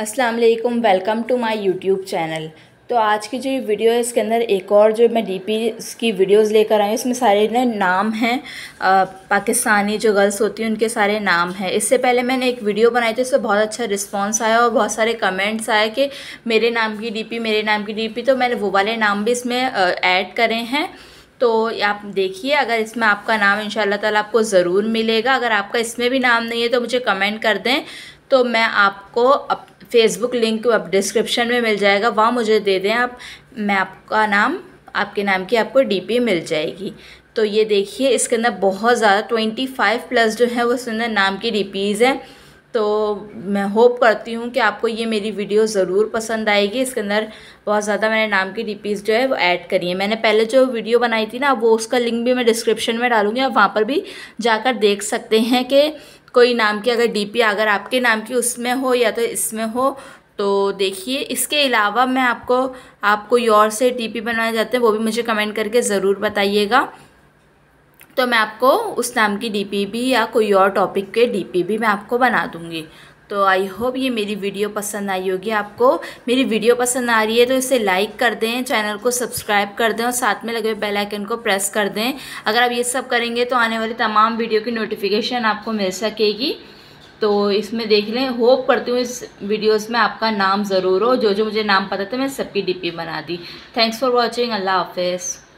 अस्सलाम वालेकुम welcome to my YouTube channel तो आज की जो ये वीडियो है इसके अंदर एक और जो मैं पी की वीडियोस लेकर आई हूँ इसमें सारे ना नाम हैं पाकिस्तानी जो गर्ल्स होती हैं उनके सारे नाम हैं इससे पहले मैंने एक वीडियो बनाई थी उसमें बहुत अच्छा रिस्पांस आया और बहुत सारे कमेंट्स आए कि मेरे नाम की पी मेरे नाम की पी तो मैंने वो वाले नाम भी इसमें ऐड करे हैं तो आप देखिए अगर इसमें आपका नाम इन ताला आपको ज़रूर मिलेगा अगर आपका इसमें भी नाम नहीं है तो मुझे कमेंट कर दें तो मैं आपको अप फेसबुक लिंक अब डिस्क्रिप्शन में मिल जाएगा वहाँ मुझे दे दें आप मैं आपका नाम आपके नाम की आपको डी मिल जाएगी तो ये देखिए इसके अंदर बहुत ज़्यादा ट्वेंटी फाइव प्लस जो है वो सुंदर नाम की डीपीज़ हैं तो मैं होप करती हूँ कि आपको ये मेरी वीडियो ज़रूर पसंद आएगी इसके अंदर बहुत ज़्यादा मैंने नाम की डीपीज़ जो है वो ऐड करी है मैंने पहले जो वीडियो बनाई थी ना वो उसका लिंक भी मैं डिस्क्रिप्शन में डालूँगी आप वहाँ पर भी जाकर देख सकते हैं कि कोई नाम की अगर पी अगर आपके नाम की उसमें हो या तो इसमें हो तो देखिए इसके अलावा मैं आपको आप कोई और से पी बनवाए जाते हैं वो भी मुझे कमेंट करके ज़रूर बताइएगा तो मैं आपको उस नाम की पी भी या कोई और टॉपिक के पी भी मैं आपको बना दूँगी तो आई होप ये मेरी वीडियो पसंद आई होगी आपको मेरी वीडियो पसंद आ रही है तो इसे लाइक कर दें चैनल को सब्सक्राइब कर दें और साथ में लगे हुए बेल आइकन को प्रेस कर दें अगर आप ये सब करेंगे तो आने वाली तमाम वीडियो की नोटिफिकेशन आपको मिल सकेगी तो इसमें देख लें होप करती हूँ इस वीडियोस में आपका नाम ज़रूर हो जो जो मुझे नाम पता था मैं सबकी डीपी बना दी थैंक्स फॉर वॉचिंग अल्लाह हाफिज़